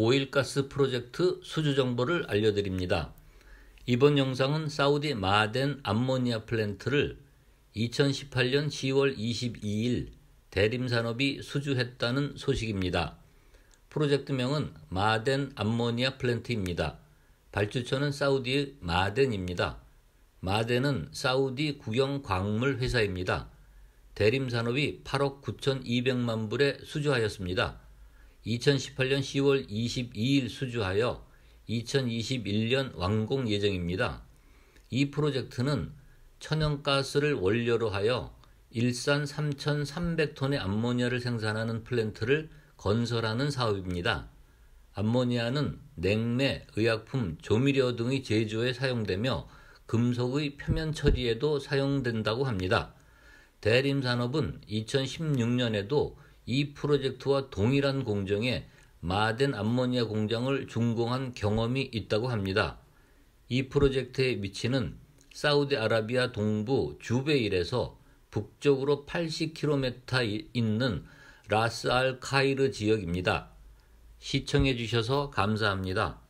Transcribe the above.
오일가스 프로젝트 수주 정보를 알려드립니다. 이번 영상은 사우디 마덴 암모니아 플랜트를 2018년 10월 22일 대림산업이 수주했다는 소식입니다. 프로젝트명은 마덴 암모니아 플랜트입니다. 발주처는 사우디의 마덴입니다. 마덴은 사우디 국영 광물 회사입니다. 대림산업이 8억 9,200만 불에 수주하였습니다. 2018년 10월 22일 수주하여 2021년 완공 예정입니다. 이 프로젝트는 천연가스를 원료로 하여 일산 3,300톤의 암모니아를 생산하는 플랜트를 건설하는 사업입니다. 암모니아는 냉매, 의약품, 조미료 등의 제조에 사용되며 금속의 표면 처리에도 사용된다고 합니다. 대림산업은 2016년에도 이 프로젝트와 동일한 공정에 마덴 암모니아 공장을 준공한 경험이 있다고 합니다. 이 프로젝트의 위치는 사우디아라비아 동부 주베일에서 북쪽으로 80km 있는 라스 알 카이르 지역입니다. 시청해 주셔서 감사합니다.